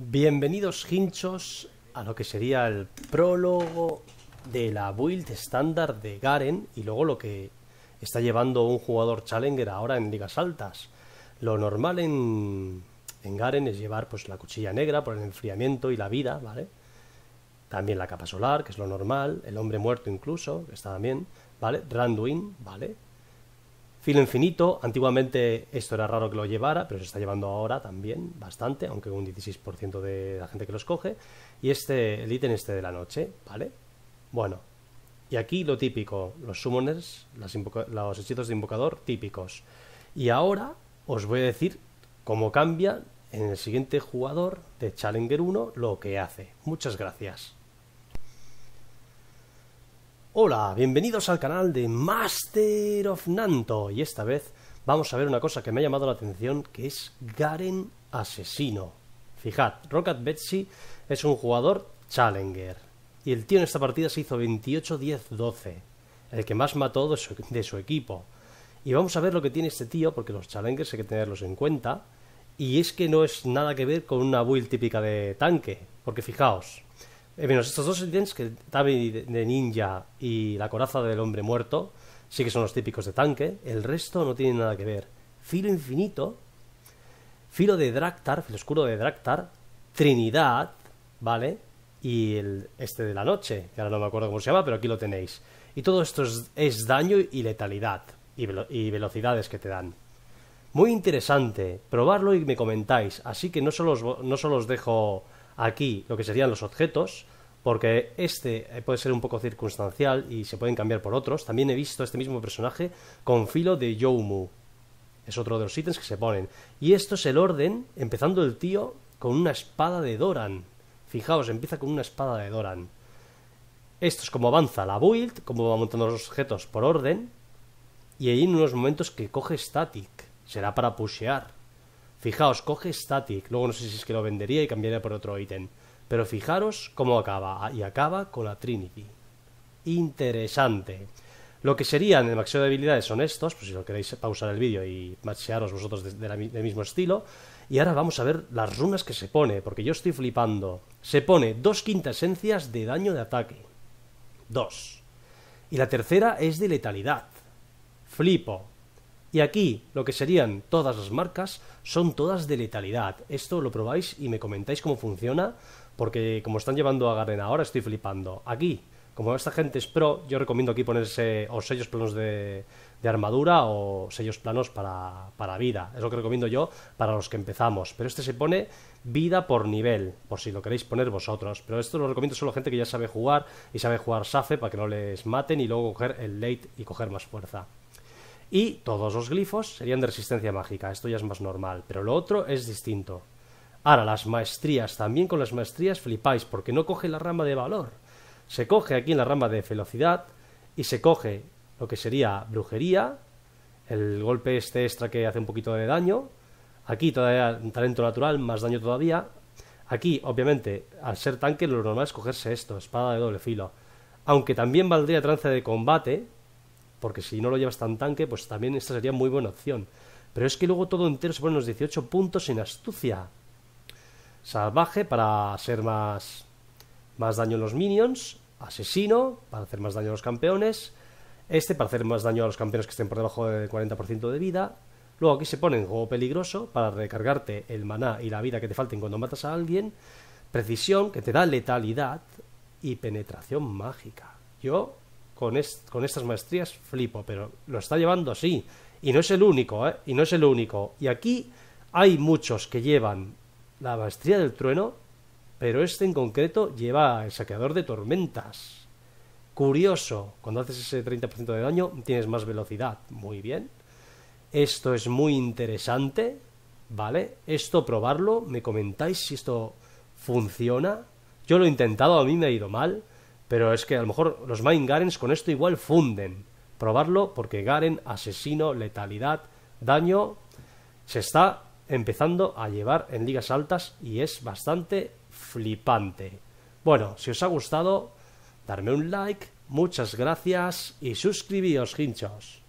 Bienvenidos hinchos a lo que sería el prólogo de la build estándar de Garen y luego lo que está llevando un jugador challenger ahora en ligas altas. Lo normal en, Garen es llevar pues la cuchilla negra por el enfriamiento y la vida, ¿vale? También la capa solar, que es lo normal, el hombre muerto incluso, que está bien, ¿vale? Randuin, ¿vale? Filo infinito, antiguamente esto era raro que lo llevara, pero se está llevando ahora también bastante, aunque un 16% de la gente que los coge. Y este, el ítem este de la noche, ¿vale? Bueno, y aquí lo típico, los summoners, los hechizos de invocador típicos. Y ahora os voy a decir cómo cambia en el siguiente jugador de Challenger 1 lo que hace. Muchas gracias. Hola, bienvenidos al canal de Master of Nanto y esta vez vamos a ver una cosa que me ha llamado la atención que es Garen Asesino. Fijad, Rocket Betsy es un jugador Challenger y el tío en esta partida se hizo 28-10-12, el que más mató de su, equipo. Y vamos a ver lo que tiene este tío porque los Challengers hay que tenerlos en cuenta y es que no es nada que ver con una build típica de tanque, porque fijaos, eh, estos dos ítems, que Tabi de ninja y la coraza del hombre muerto, sí que son los típicos de tanque. El resto no tiene nada que ver. Filo infinito, filo de dráctar, filo oscuro de dráctar, Trinidad, ¿vale? Y el este de la noche, que ahora no me acuerdo cómo se llama, pero aquí lo tenéis. Y todo esto es, daño y letalidad y, velocidades que te dan. Muy interesante, probarlo y me comentáis. Así que no solo no solo os dejo aquí lo que serían los objetos, porque este eh, puede ser un poco circunstancial y se pueden cambiar por otros. También he visto este mismo personaje con filo de Yomu. Es otro de los ítems que se ponen. Y esto es el orden, empezando el tío con una espada de Doran. Fijaos, empieza con una espada de Doran. Esto es como avanza la build, como va montando los objetos por orden. Y ahí en unos momentos que coge static. Será para pushear. Fijaos, coge Static, luego no sé si es que lo vendería y cambiaría por otro ítem. Pero fijaros cómo acaba, y acaba con la Trinity. Interesante. Lo que serían el maxeo de habilidades son estos, pues si lo queréis pausar el vídeo y machearos vosotros del mismo estilo. Y ahora vamos a ver las runas que se pone, porque yo estoy flipando. Se pone dos quintasencias de daño de ataque. Dos. Y la tercera es de letalidad. Flipo. Y aquí lo que serían todas las marcas son todas de letalidad. Esto lo probáis y me comentáis cómo funciona, porque como están llevando a Garden ahora estoy flipando. Aquí, como esta gente es pro, yo recomiendo aquí ponerse o sellos planos de, armadura o sellos planos para, para, vida. Es lo que recomiendo yo para los que empezamos. Pero este se pone vida por nivel, por si lo queréis poner vosotros. Pero esto lo recomiendo solo a gente que ya sabe jugar y sabe jugar safe para que no les maten y luego coger el late y coger más fuerza. Y todos los glifos serían de resistencia mágica, esto ya es más normal, pero lo otro es distinto. Ahora, las maestrías, también con las maestrías flipáis, porque no coge la rama de valor. Se coge aquí en la rama de velocidad y se coge lo que sería brujería, el golpe este extra que hace un poquito de daño. Aquí todavía talento natural, más daño todavía. Aquí, obviamente, al ser tanque, lo normal es cogerse esto, espada de doble filo. Aunque también valdría trance de combate, porque si no lo llevas tan tanque, pues también esta sería muy buena opción. Pero es que luego todo entero se pone los 18 puntos en astucia. Salvaje para hacer más, más daño a los minions. Asesino para hacer más daño a los campeones. Este para hacer más daño a los campeones que estén por debajo del 40% de vida. Luego aquí se pone en juego peligroso para recargarte el maná y la vida que te falten cuando matas a alguien. Precisión que te da letalidad y penetración mágica. Yo con, estas maestrías flipo, pero lo está llevando así. Y no es el único, ¿eh? Y no es el único. Y aquí hay muchos que llevan la maestría del trueno, pero este en concreto lleva el saqueador de tormentas. Curioso, cuando haces ese 30% de daño tienes más velocidad. Muy bien. Esto es muy interesante, ¿vale? Esto probarlo, me comentáis si esto funciona. Yo lo he intentado, a mí me ha ido mal. Pero es que a lo mejor los Mind Garens con esto igual funden. Probarlo porque Garen, asesino, letalidad, daño, se está empezando a llevar en ligas altas y es bastante flipante. Bueno, si os ha gustado, darme un like, muchas gracias y suscribíos, hinchos.